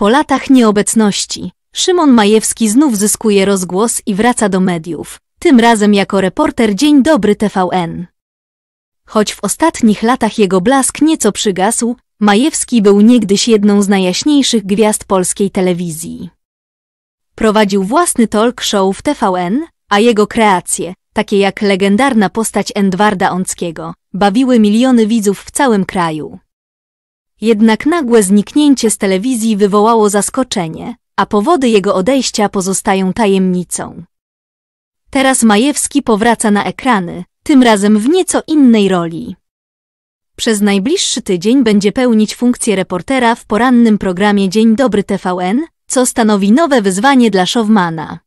Po latach nieobecności Szymon Majewski znów zyskuje rozgłos i wraca do mediów, tym razem jako reporter Dzień Dobry TVN. Choć w ostatnich latach jego blask nieco przygasł, Majewski był niegdyś jedną z najjaśniejszych gwiazd polskiej telewizji. Prowadził własny talk show w TVN, a jego kreacje, takie jak legendarna postać Edwarda Onckiego, bawiły miliony widzów w całym kraju. Jednak nagłe zniknięcie z telewizji wywołało zaskoczenie, a powody jego odejścia pozostają tajemnicą. Teraz Majewski powraca na ekrany, tym razem w nieco innej roli. Przez najbliższy tydzień będzie pełnić funkcję reportera w porannym programie Dzień Dobry TVN, co stanowi nowe wyzwanie dla Szowmana.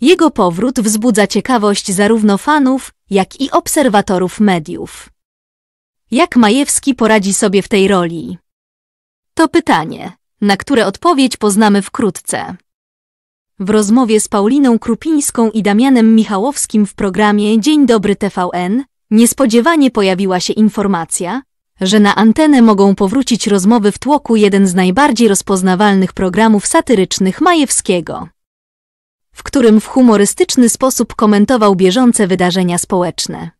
Jego powrót wzbudza ciekawość zarówno fanów, jak i obserwatorów mediów. Jak Majewski poradzi sobie w tej roli? To pytanie, na które odpowiedź poznamy wkrótce. W rozmowie z Pauliną Krupińską i Damianem Michałowskim w programie Dzień Dobry TVN niespodziewanie pojawiła się informacja, że na antenę mogą powrócić rozmowy w tłoku jeden z najbardziej rozpoznawalnych programów satyrycznych Majewskiego, w którym w humorystyczny sposób komentował bieżące wydarzenia społeczne.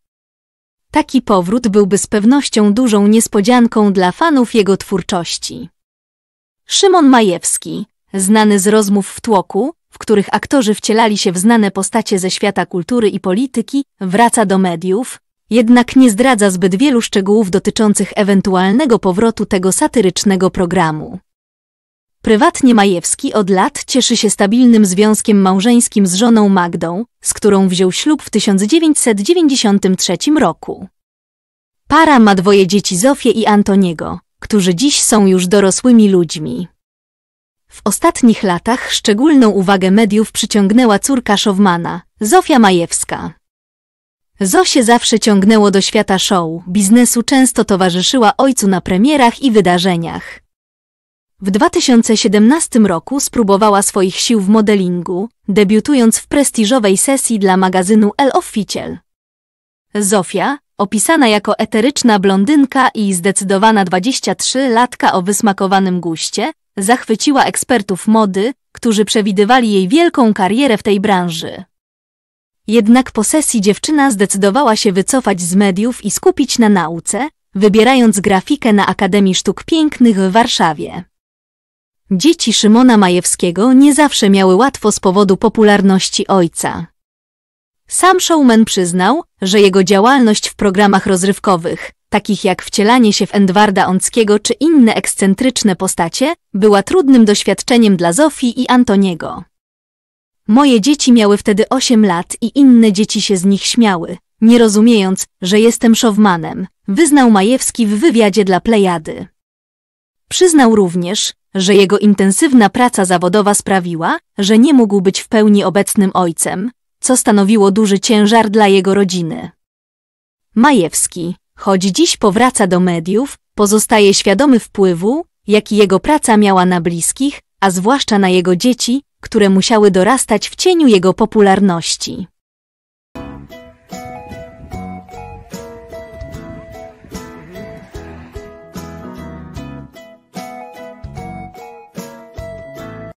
Taki powrót byłby z pewnością dużą niespodzianką dla fanów jego twórczości. Szymon Majewski, znany z rozmów w tłoku, w których aktorzy wcielali się w znane postacie ze świata kultury i polityki, wraca do mediów, jednak nie zdradza zbyt wielu szczegółów dotyczących ewentualnego powrotu tego satyrycznego programu. Prywatnie Majewski od lat cieszy się stabilnym związkiem małżeńskim z żoną Magdą, z którą wziął ślub w 1993 roku. Para ma dwoje dzieci Zofię i Antoniego, którzy dziś są już dorosłymi ludźmi. W ostatnich latach szczególną uwagę mediów przyciągnęła córka Szowmana, Zofia Majewska. Zosie zawsze ciągnęło do świata show, biznesu często towarzyszyła ojcu na premierach i wydarzeniach. W 2017 roku spróbowała swoich sił w modelingu, debiutując w prestiżowej sesji dla magazynu El Officiel. Zofia, opisana jako eteryczna blondynka i zdecydowana 23-latka o wysmakowanym guście, zachwyciła ekspertów mody, którzy przewidywali jej wielką karierę w tej branży. Jednak po sesji dziewczyna zdecydowała się wycofać z mediów i skupić na nauce, wybierając grafikę na Akademii Sztuk Pięknych w Warszawie. Dzieci Szymona Majewskiego nie zawsze miały łatwo z powodu popularności ojca. Sam showman przyznał, że jego działalność w programach rozrywkowych, takich jak wcielanie się w Edwarda Onckiego czy inne ekscentryczne postacie, była trudnym doświadczeniem dla Zofii i Antoniego. Moje dzieci miały wtedy 8 lat i inne dzieci się z nich śmiały, nie rozumiejąc, że jestem showmanem, wyznał Majewski w wywiadzie dla Plejady. Przyznał również, że jego intensywna praca zawodowa sprawiła, że nie mógł być w pełni obecnym ojcem, co stanowiło duży ciężar dla jego rodziny. Majewski, choć dziś powraca do mediów, pozostaje świadomy wpływu, jaki jego praca miała na bliskich, a zwłaszcza na jego dzieci, które musiały dorastać w cieniu jego popularności.